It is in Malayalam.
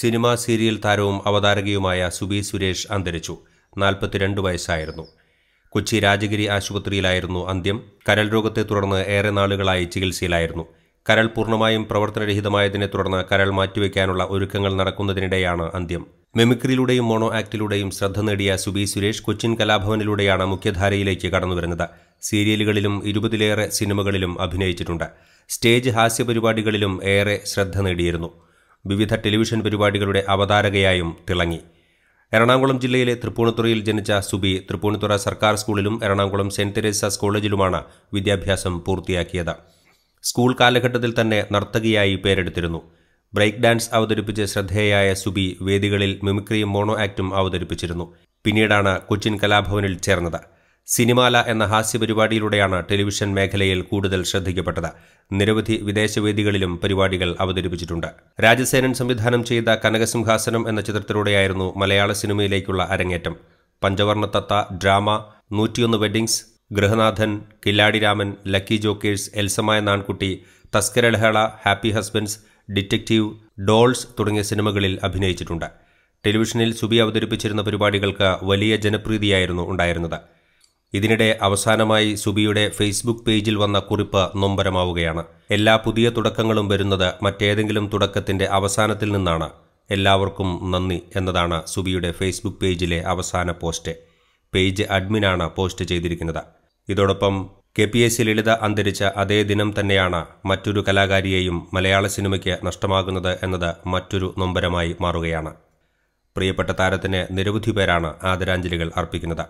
സിനിമാ സീരിയൽ താരവും അവതാരകയുമായ സുബി സുരേഷ് അന്തരിച്ചു നാൽപ്പത്തിരണ്ട് വയസ്സായിരുന്നു കൊച്ചി രാജഗിരി ആശുപത്രിയിലായിരുന്നു അന്ത്യം കരൾ രോഗത്തെ തുടർന്ന് ഏറെ നാളുകളായി ചികിത്സയിലായിരുന്നു കരൾ പൂർണ്ണമായും പ്രവർത്തനരഹിതമായതിനെ തുടർന്ന് കരൾ മാറ്റിവെക്കാനുള്ള ഒരുക്കങ്ങൾ നടക്കുന്നതിനിടെയാണ് അന്ത്യം മെമിക്രിയിലൂടെയും മോണോ ആക്ടിലൂടെയും ശ്രദ്ധ നേടിയ സുബി സുരേഷ് കൊച്ചിൻ കലാഭവനിലൂടെയാണ് മുഖ്യധാരയിലേക്ക് കടന്നുവരുന്നത് സീരിയലുകളിലും ഇരുപതിലേറെ സിനിമകളിലും അഭിനയിച്ചിട്ടുണ്ട് സ്റ്റേജ് ഹാസ്യ പരിപാടികളിലും ഏറെ ശ്രദ്ധ നേടിയിരുന്നു വിവിധ ടെലിവിഷൻ പരിപാടികളുടെ അവതാരകയായും തിളങ്ങി എറണാകുളം ജില്ലയിലെ തൃപ്പൂണിത്തുറയിൽ ജനിച്ച സുബി തൃപ്പൂണിത്തുറ സർക്കാർ സ്കൂളിലും എറണാകുളം സെന്റ് തെരേസാസ് കോളേജിലുമാണ് വിദ്യാഭ്യാസം പൂർത്തിയാക്കിയത് സ്കൂൾ കാലഘട്ടത്തിൽ തന്നെ നർത്തകിയായി പേരെടുത്തിരുന്നു ബ്രേക്ക് ഡാൻസ് അവതരിപ്പിച്ച് ശ്രദ്ധേയായ സുബി വേദികളിൽ മിമിക്രിയും മോണോ ആക്റ്റും അവതരിപ്പിച്ചിരുന്നു പിന്നീടാണ് കൊച്ചിൻ കലാഭവനിൽ ചേർന്നത് സിനിമാല എന്ന ഹാസ്യപരിപാടിയിലൂടെയാണ് ടെലിവിഷൻ മേഖലയിൽ കൂടുതൽ ശ്രദ്ധിക്കപ്പെട്ടത് നിരവധി വിദേശവേദികളിലും പരിപാടികൾ അവതരിപ്പിച്ചിട്ടുണ്ട് രാജസേനൻ സംവിധാനം ചെയ്ത കനകസിംഹാസനം എന്ന ചിത്രത്തിലൂടെയായിരുന്നു മലയാള സിനിമയിലേക്കുള്ള അരങ്ങേറ്റം പഞ്ചവർണ്ണ തത്ത ഡ്രാമ നൂറ്റിയൊന്ന് weddings Grihanathan Killadiraman lucky jokers എൽസമായ നാൺകുട്ടി Thaskaralahala happy husbands detective dolls തുടങ്ങിയ സിനിമകളിൽ അഭിനയിച്ചിട്ടുണ്ട് ടെലിവിഷനിൽ സുബി അവതരിപ്പിച്ചിരുന്ന പരിപാടികൾക്ക് വലിയ ജനപ്രീതിയായിരുന്നു ഉണ്ടായിരുന്നത് ഇതിനിടെ അവസാനമായി സുബിയുടെ ഫേസ്ബുക്ക് പേജിൽ വന്ന കുറിപ്പ് നൊമ്പരമാവുകയാണ് എല്ലാ പുതിയ തുടക്കങ്ങളും വരുന്നത് മറ്റേതെങ്കിലും തുടക്കത്തിന്റെ അവസാനത്തിൽ നിന്നാണ് എല്ലാവർക്കും നന്ദി എന്നതാണ് സുബിയുടെ ഫേസ്ബുക്ക് പേജിലെ അവസാന പോസ്റ്റ് പേജ് അഡ്മിനാണ് പോസ്റ്റ് ചെയ്തിരിക്കുന്നത് ഇതോടൊപ്പം K P S C Lalitha അന്തരിച്ച അതേ ദിനം തന്നെയാണ് മറ്റൊരു കലാകാരിയെയും മലയാള സിനിമയ്ക്ക് നഷ്ടമാകുന്നത് എന്നത് മറ്റൊരു നൊമ്പരമായി മാറുകയാണ് പ്രിയപ്പെട്ട താരത്തിന് നിരവധി പേരാണ് ആദരാഞ്ജലികൾ അർപ്പിക്കുന്നത്